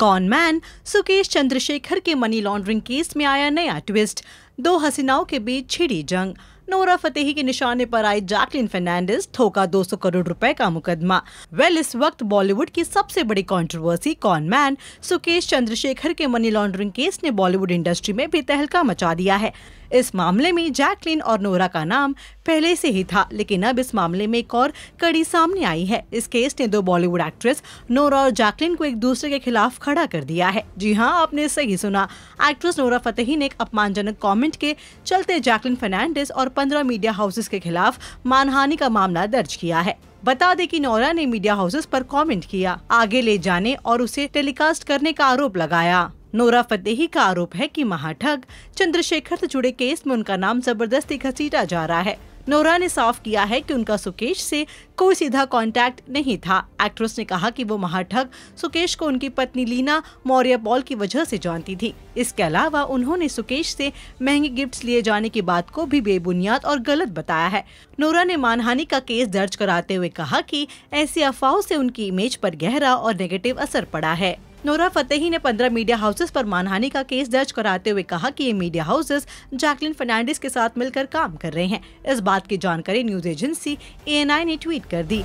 कौन मैन सुकेश चंद्रशेखर के money laundering case में आया नया ट्विस्ट दो हसीनाओं के बीच छिड़ी जंग नोरा फतेही के निशाने पर आई जैकलिन फर्नांडिस थोका 200 करोड़ रुपए का मुकदमा वेल इस वक्त बॉलीवुड की सबसे बड़ी controversy con man Sukesh Chandrashekhar के मनी लॉन्ड्रिंग केस ने बॉलीवुड इंडस्ट्री में भी तहलका मचा दिया है इस मामले में जैकलिन और नोरा का नाम पहले से ही था लेकिन अब इस मामले में एक और कड़ी सामने आई है इस केस ने दो बॉलीवुड एक्ट्रेस नोरा और जैकलिन को एक दूसरे के खिलाफ खड़ा कर दिया है जी हाँ आपने सही सुना एक्ट्रेस नोरा फतेही ने एक अपमानजनक कमेंट के चलते जैकलिन फर्नांडिस और पंद्रह मीडिया हाउसेस के खिलाफ मानहानि का मामला दर्ज किया है बता दें कि नौरा ने मीडिया हाउसेस पर कमेंट किया आगे ले जाने और उसे टेलीकास्ट करने का आरोप लगाया नोरा फतेही का आरोप है कि महाठग चंद्रशेखर से जुड़े केस में उनका नाम जबरदस्ती घसीटा जा रहा है नोरा ने साफ किया है कि उनका सुकेश से कोई सीधा कांटेक्ट नहीं था एक्ट्रेस ने कहा कि वो महाठग सुकेश को उनकी पत्नी लीना मौर्य पॉल की वजह से जानती थी इसके अलावा उन्होंने सुकेश से महंगे गिफ्ट्स लिए जाने की बात को भी बेबुनियाद और गलत बताया है नोरा ने मानहानि का केस दर्ज कराते हुए कहा की ऐसी अफवाहों ऐसी उनकी इमेज पर गहरा और नेगेटिव असर पड़ा है नोरा फतेही ने पंद्रह मीडिया हाउसेस पर मानहानि का केस दर्ज कराते हुए कहा कि ये मीडिया हाउसेस जैकलिन फर्नांडिस के साथ मिलकर काम कर रहे हैं इस बात की जानकारी न्यूज एजेंसी ए ने ट्वीट कर दी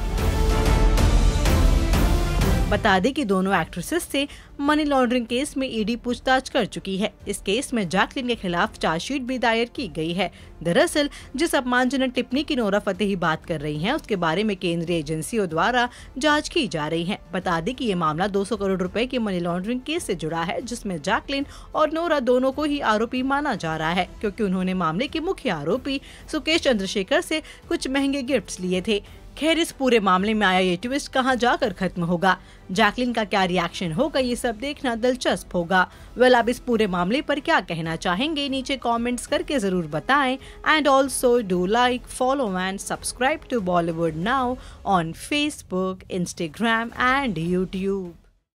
बता दें कि दोनों एक्ट्रेसेस से मनी लॉन्ड्रिंग केस में ईडी पूछताछ कर चुकी है इस केस में जैकलिन के खिलाफ चार्जशीट भी दायर की गई है दरअसल जिस अपमानजनक टिप्पणी की नोरा फतेही बात कर रही हैं उसके बारे में केंद्रीय एजेंसियों द्वारा जांच की जा रही है बता दें कि ये मामला 200 करोड़ रुपए के मनी लॉन्ड्रिंग केस से जुड़ा है जिसमे जैकलिन और नोरा दोनों को ही आरोपी माना जा रहा है क्यूँकी उन्होंने मामले के मुख्य आरोपी सुकेश चंद्रशेखर ऐसी कुछ महंगे गिफ्ट लिए थे खैर इस पूरे मामले में आया ये ट्विस्ट कहाँ जाकर खत्म होगा जैकलिन का क्या रिएक्शन होगा ये सब देखना दिलचस्प होगा वेल आप इस पूरे मामले पर क्या कहना चाहेंगे नीचे कमेंट्स करके जरूर बताएं and also do like follow and subscribe to Bollywood now on Facebook Instagram and YouTube